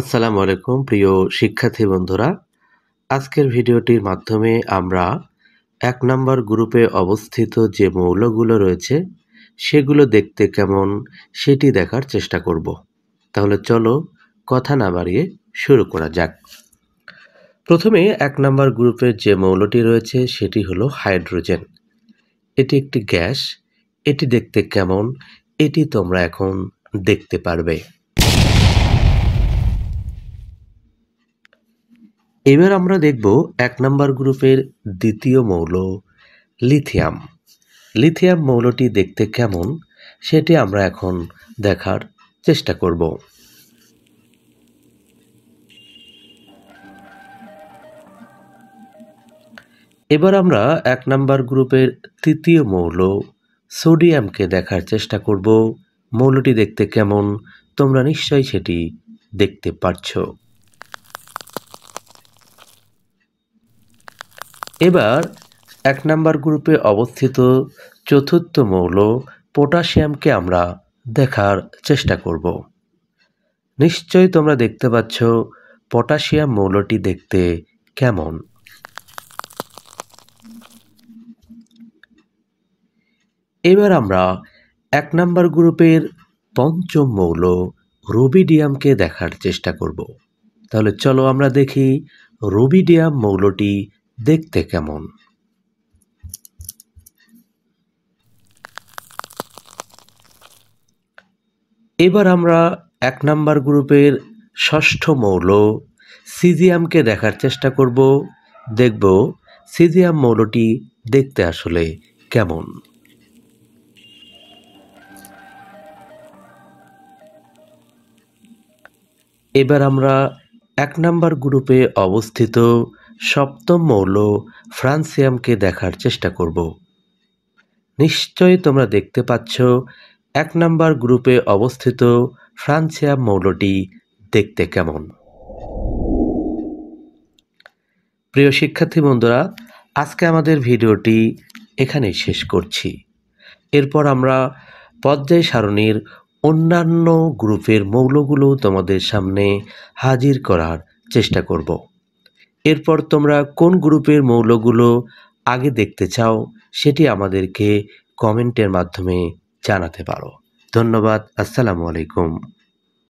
আসসালামু আলাইকুম প্রিয় শিক্ষার্থী বন্ধুরা আজকের ভিডিওটির মাধ্যমে আমরা এক নম্বর গ্রুপে অবস্থিত যে মৌলগুলো রয়েছে সেগুলো দেখতে কেমন সেটি দেখার চেষ্টা করব তাহলে চলো কথা না বাড়িয়ে শুরু করা যাক প্রথমে এক নম্বর গ্রুপের যে মৌলটি রয়েছে সেটি হলো হাইড্রোজেন এটি একটি গ্যাস এটি দেখতে কেমন এটি তোমরা এখন দেখতে পারবে এবার আমরা দেখব এক নম্বর গ্রুপের দ্বিতীয় মৌল লিথিয়াম লিথিয়াম মৌলটি দেখতে কেমন সেটি আমরা এখন দেখার চেষ্টা করব এবার আমরা এক নম্বর গ্রুপের তৃতীয় মৌল সোডিয়ামকে দেখার চেষ্টা করব মৌলটি দেখতে কেমন তোমরা নিশ্চয়ই সেটি দেখতে পাচ্ছ এবার এক নাম্বার গ্রুপে অবস্থিত চতুর্থ মৌল পটাশিয়ামকে আমরা দেখার চেষ্টা করব নিশ্চয়ই তোমরা দেখতে পাচ্ছ পটাশিয়াম মৌলটি দেখতে কেমন এবার আমরা এক নাম্বার গ্রুপের পঞ্চম মৌল রুবিডিয়ামকে দেখার চেষ্টা করব তাহলে চলো আমরা দেখি রুবিডিয়াম মৌলটি দেখতে কেমন এবার আমরা এক নাম্বার গ্রুপের ষষ্ঠ মৌল সিজিয়ামকে দেখার চেষ্টা করব দেখব সিজিয়াম মৌলটি দেখতে আসলে কেমন এবার আমরা এক নাম্বার গ্রুপে অবস্থিত সপ্তম মৌল ফ্রান্সিয়ামকে দেখার চেষ্টা করব নিশ্চয়ই তোমরা দেখতে পাচ্ছ এক নাম্বার গ্রুপে অবস্থিত ফ্রান্সিয়াম মৌলটি দেখতে কেমন প্রিয় শিক্ষার্থী বন্ধুরা আজকে আমাদের ভিডিওটি এখানে শেষ করছি এরপর আমরা পর্যায় সারণীর অন্যান্য গ্রুপের মৌলগুলো তোমাদের সামনে হাজির করার চেষ্টা করব এরপর তোমরা কোন গ্রুপের মৌলগুলো আগে দেখতে চাও সেটি আমাদেরকে কমেন্টের মাধ্যমে জানাতে পারো ধন্যবাদ আসসালামু আলাইকুম